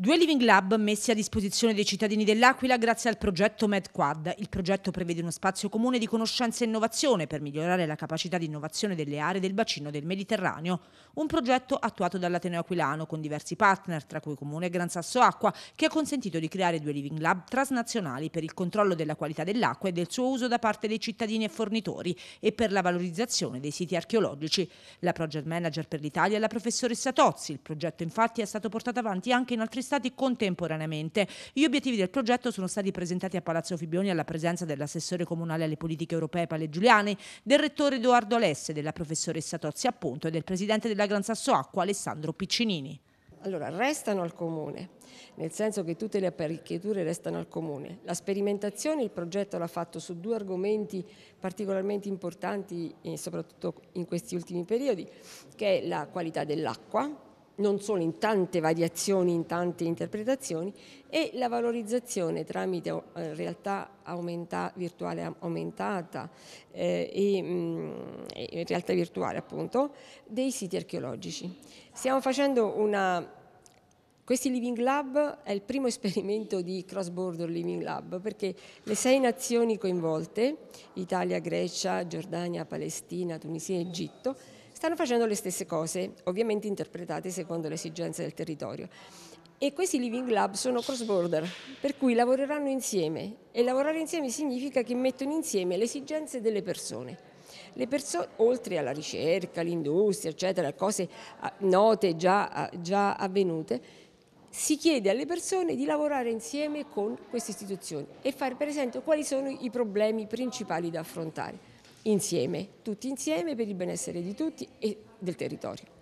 Due living lab messi a disposizione dei cittadini dell'Aquila grazie al progetto MedQuad. Il progetto prevede uno spazio comune di conoscenza e innovazione per migliorare la capacità di innovazione delle aree del bacino del Mediterraneo. Un progetto attuato dall'Ateneo Aquilano con diversi partner, tra cui Comune Gran Sasso Acqua, che ha consentito di creare due living lab transnazionali per il controllo della qualità dell'acqua e del suo uso da parte dei cittadini e fornitori e per la valorizzazione dei siti archeologici. La project manager per l'Italia è la professoressa Tozzi. Il progetto infatti è stato portato avanti anche in altri stati acquistati contemporaneamente. Gli obiettivi del progetto sono stati presentati a Palazzo Fibioni alla presenza dell'assessore comunale alle politiche europee Pale Giuliani, del rettore Edoardo Alesse, della professoressa Tozzi appunto e del presidente della Gran Sasso Acqua Alessandro Piccinini. Allora, restano al comune, nel senso che tutte le apparecchiature restano al comune. La sperimentazione, il progetto l'ha fatto su due argomenti particolarmente importanti, eh, soprattutto in questi ultimi periodi, che è la qualità dell'acqua non solo in tante variazioni, in tante interpretazioni, e la valorizzazione tramite eh, realtà aumenta, virtuale aumentata eh, e, mh, mm, realtà virtuale appunto, dei siti archeologici. Stiamo facendo una questi Living Lab è il primo esperimento di Cross Border Living Lab perché le sei nazioni coinvolte, Italia, Grecia, Giordania, Palestina, Tunisia e Egitto, stanno facendo le stesse cose, ovviamente interpretate secondo le esigenze del territorio. E questi living lab sono cross border, per cui lavoreranno insieme e lavorare insieme significa che mettono insieme le esigenze delle persone. Le persone, oltre alla ricerca, all'industria, eccetera, cose ah, note già, ah, già avvenute, si chiede alle persone di lavorare insieme con queste istituzioni e fare per esempio quali sono i problemi principali da affrontare insieme, tutti insieme per il benessere di tutti e del territorio.